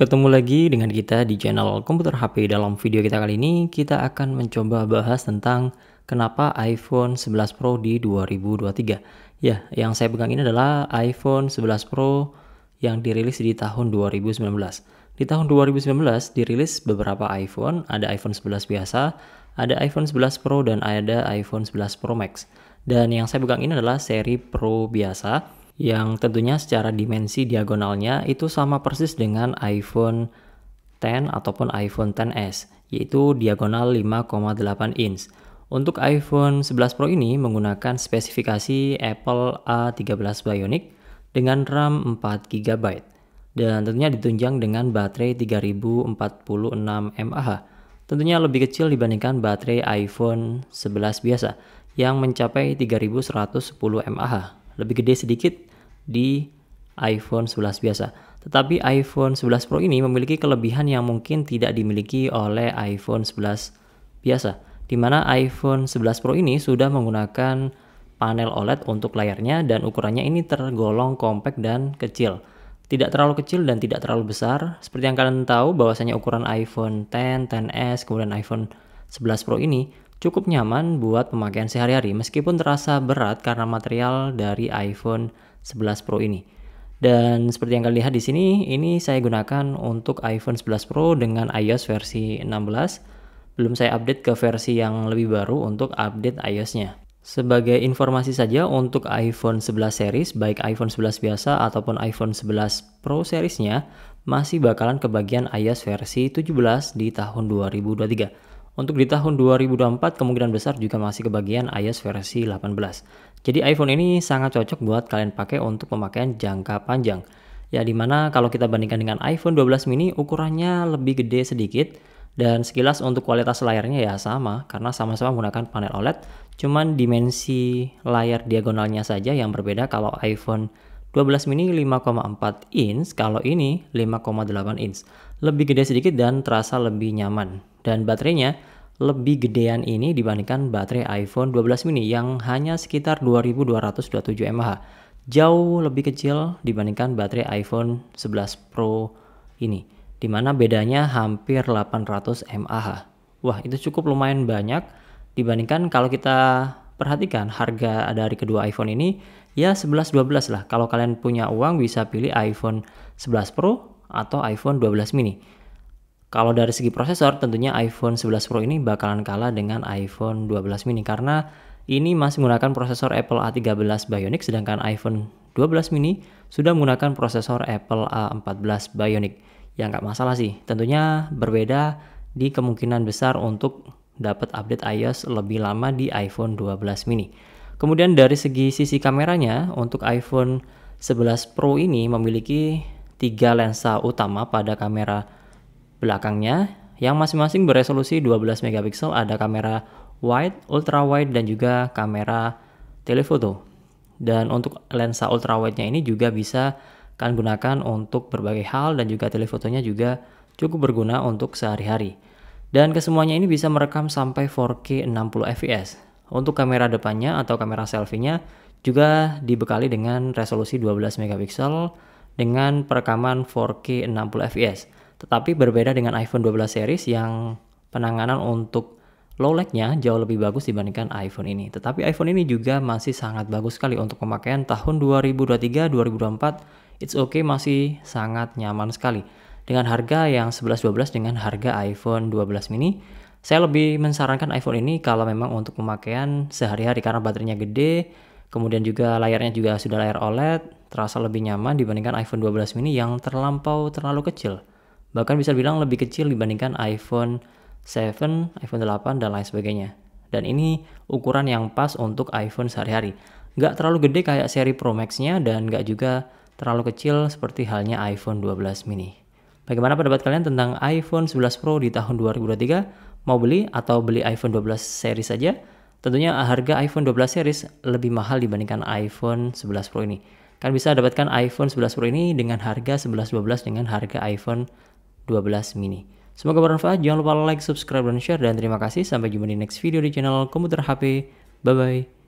Ketemu lagi dengan kita di channel Komputer HP. Dalam video kita kali ini, kita akan mencoba bahas tentang kenapa iPhone 11 Pro di 2023. Ya, yang saya pegang ini adalah iPhone 11 Pro yang dirilis di tahun 2019. Di tahun 2019 dirilis beberapa iPhone, ada iPhone 11 biasa, ada iPhone 11 Pro dan ada iPhone 11 Pro Max. Dan yang saya pegang ini adalah seri Pro biasa yang tentunya secara dimensi diagonalnya itu sama persis dengan iPhone 10 ataupun iPhone 10s yaitu diagonal 5,8 inch. Untuk iPhone 11 Pro ini menggunakan spesifikasi Apple A13 Bionic dengan RAM 4 GB dan tentunya ditunjang dengan baterai 3046 mAh. Tentunya lebih kecil dibandingkan baterai iPhone 11 biasa yang mencapai 3110 mAh. Lebih gede sedikit di iPhone 11 biasa. Tetapi iPhone 11 Pro ini memiliki kelebihan yang mungkin tidak dimiliki oleh iPhone 11 biasa, di mana iPhone 11 Pro ini sudah menggunakan panel OLED untuk layarnya dan ukurannya ini tergolong kompak dan kecil. Tidak terlalu kecil dan tidak terlalu besar. Seperti yang kalian tahu bahwasanya ukuran iPhone 10, 10s, kemudian iPhone 11 Pro ini cukup nyaman buat pemakaian sehari-hari meskipun terasa berat karena material dari iPhone 11 Pro ini. Dan seperti yang kalian lihat di sini, ini saya gunakan untuk iPhone 11 Pro dengan iOS versi 16. Belum saya update ke versi yang lebih baru untuk update iOS-nya. Sebagai informasi saja untuk iPhone 11 series, baik iPhone 11 biasa ataupun iPhone 11 Pro seriesnya, masih bakalan kebagian iOS versi 17 di tahun 2023. Untuk di tahun 2024 kemungkinan besar juga masih kebagian iOS versi 18. Jadi iPhone ini sangat cocok buat kalian pakai untuk pemakaian jangka panjang. Ya dimana kalau kita bandingkan dengan iPhone 12 mini ukurannya lebih gede sedikit dan sekilas untuk kualitas layarnya ya sama karena sama-sama menggunakan panel OLED cuman dimensi layar diagonalnya saja yang berbeda kalau iPhone 12 mini 5,4 inch, kalau ini 5,8 inch. Lebih gede sedikit dan terasa lebih nyaman. Dan baterainya lebih gedean ini dibandingkan baterai iPhone 12 mini yang hanya sekitar 2227 mAh. Jauh lebih kecil dibandingkan baterai iPhone 11 Pro ini, dimana bedanya hampir 800 mAh. Wah, itu cukup lumayan banyak dibandingkan kalau kita perhatikan harga dari kedua iPhone ini ya 11 12 lah. Kalau kalian punya uang bisa pilih iPhone 11 Pro atau iPhone 12 mini. Kalau dari segi prosesor tentunya iPhone 11 Pro ini bakalan kalah dengan iPhone 12 mini karena ini masih menggunakan prosesor Apple A13 Bionic sedangkan iPhone 12 mini sudah menggunakan prosesor Apple A14 Bionic. Yang nggak masalah sih, tentunya berbeda di kemungkinan besar untuk dapat update iOS lebih lama di iPhone 12 mini. Kemudian dari segi sisi kameranya, untuk iPhone 11 Pro ini memiliki tiga lensa utama pada kamera belakangnya yang masing-masing beresolusi 12 megapiksel ada kamera wide, ultra wide dan juga kamera telefoto. Dan untuk lensa ultra wide-nya ini juga bisa kalian gunakan untuk berbagai hal dan juga telefotonya juga cukup berguna untuk sehari-hari. Dan kesemuanya ini bisa merekam sampai 4K 60 fps. Untuk kamera depannya atau kamera selfie-nya juga dibekali dengan resolusi 12 megapiksel dengan perekaman 4K 60 fps. Tetapi berbeda dengan iPhone 12 series yang penanganan untuk low light-nya jauh lebih bagus dibandingkan iPhone ini. Tetapi iPhone ini juga masih sangat bagus sekali untuk pemakaian tahun 2023, 2024. It's okay masih sangat nyaman sekali dengan harga yang 11-12 dengan harga iPhone 12 mini saya lebih mensarankan iPhone ini kalau memang untuk pemakaian sehari-hari karena baterainya gede kemudian juga layarnya juga sudah layar OLED terasa lebih nyaman dibandingkan iPhone 12 mini yang terlampau terlalu kecil bahkan bisa bilang lebih kecil dibandingkan iPhone 7, iPhone 8 dan lain sebagainya dan ini ukuran yang pas untuk iPhone sehari-hari nggak terlalu gede kayak seri Pro Max-nya dan nggak juga terlalu kecil seperti halnya iPhone 12 mini Bagaimana pendapat kalian tentang iPhone 11 Pro di tahun 2023? Mau beli atau beli iPhone 12 series saja? Tentunya harga iPhone 12 series lebih mahal dibandingkan iPhone 11 Pro ini. Kalian bisa dapatkan iPhone 11 Pro ini dengan harga 11-12 dengan harga iPhone 12 mini. Semoga bermanfaat, jangan lupa like, subscribe, dan share, dan terima kasih. Sampai jumpa di next video di channel Komputer HP. Bye-bye.